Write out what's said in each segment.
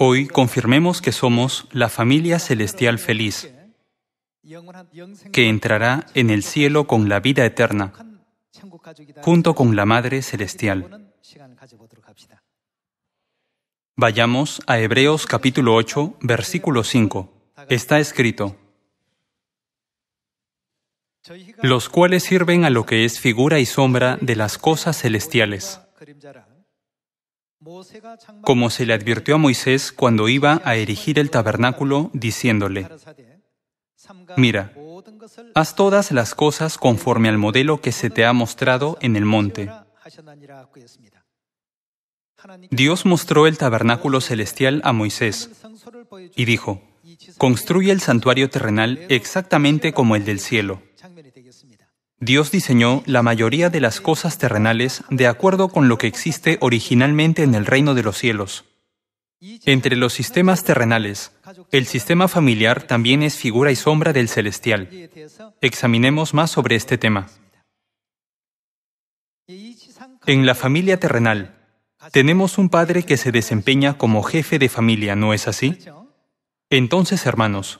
Hoy confirmemos que somos la familia celestial feliz, que entrará en el cielo con la vida eterna, junto con la Madre Celestial. Vayamos a Hebreos capítulo 8, versículo 5. Está escrito, los cuales sirven a lo que es figura y sombra de las cosas celestiales como se le advirtió a Moisés cuando iba a erigir el tabernáculo, diciéndole, Mira, haz todas las cosas conforme al modelo que se te ha mostrado en el monte. Dios mostró el tabernáculo celestial a Moisés y dijo, Construye el santuario terrenal exactamente como el del cielo. Dios diseñó la mayoría de las cosas terrenales de acuerdo con lo que existe originalmente en el reino de los cielos. Entre los sistemas terrenales, el sistema familiar también es figura y sombra del celestial. Examinemos más sobre este tema. En la familia terrenal, tenemos un padre que se desempeña como jefe de familia, ¿no es así? Entonces, hermanos,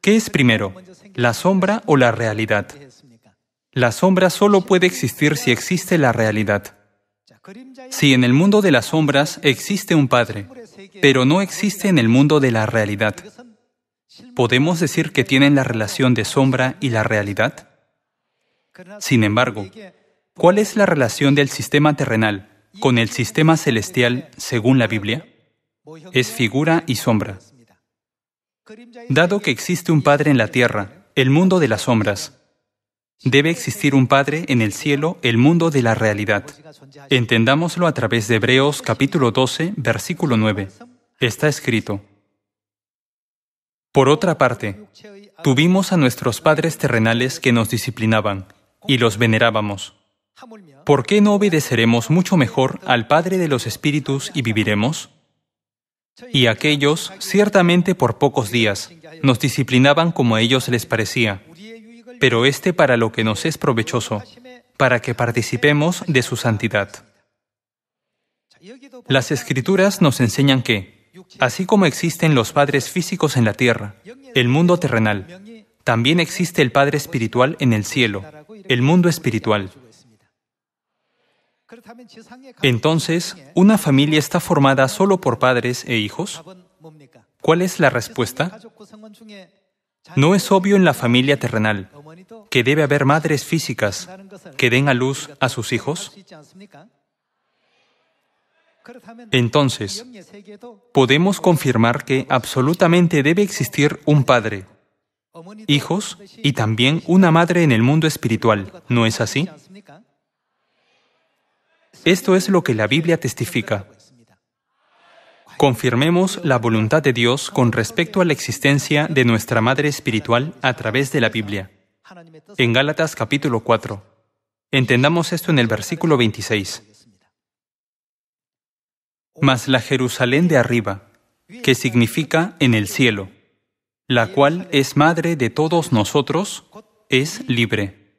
¿qué es primero, la sombra o la realidad? La sombra solo puede existir si existe la realidad. Si en el mundo de las sombras existe un Padre, pero no existe en el mundo de la realidad, ¿podemos decir que tienen la relación de sombra y la realidad? Sin embargo, ¿cuál es la relación del sistema terrenal con el sistema celestial según la Biblia? Es figura y sombra. Dado que existe un Padre en la tierra, el mundo de las sombras, Debe existir un Padre en el cielo, el mundo de la realidad. Entendámoslo a través de Hebreos capítulo 12, versículo 9. Está escrito. Por otra parte, tuvimos a nuestros padres terrenales que nos disciplinaban y los venerábamos. ¿Por qué no obedeceremos mucho mejor al Padre de los Espíritus y viviremos? Y aquellos, ciertamente por pocos días, nos disciplinaban como a ellos les parecía pero este para lo que nos es provechoso, para que participemos de su santidad. Las escrituras nos enseñan que, así como existen los padres físicos en la tierra, el mundo terrenal, también existe el Padre Espiritual en el cielo, el mundo espiritual. Entonces, ¿una familia está formada solo por padres e hijos? ¿Cuál es la respuesta? No es obvio en la familia terrenal que debe haber madres físicas que den a luz a sus hijos. Entonces, podemos confirmar que absolutamente debe existir un padre, hijos y también una madre en el mundo espiritual, ¿no es así? Esto es lo que la Biblia testifica confirmemos la voluntad de Dios con respecto a la existencia de nuestra Madre Espiritual a través de la Biblia. En Gálatas capítulo 4. Entendamos esto en el versículo 26. Mas la Jerusalén de arriba, que significa en el cielo, la cual es madre de todos nosotros, es libre.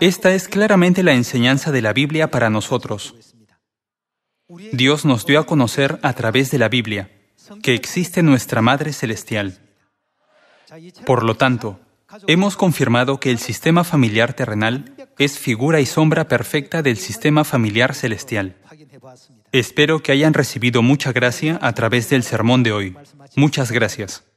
Esta es claramente la enseñanza de la Biblia para nosotros. Dios nos dio a conocer a través de la Biblia que existe nuestra Madre Celestial. Por lo tanto, hemos confirmado que el sistema familiar terrenal es figura y sombra perfecta del sistema familiar celestial. Espero que hayan recibido mucha gracia a través del sermón de hoy. Muchas gracias.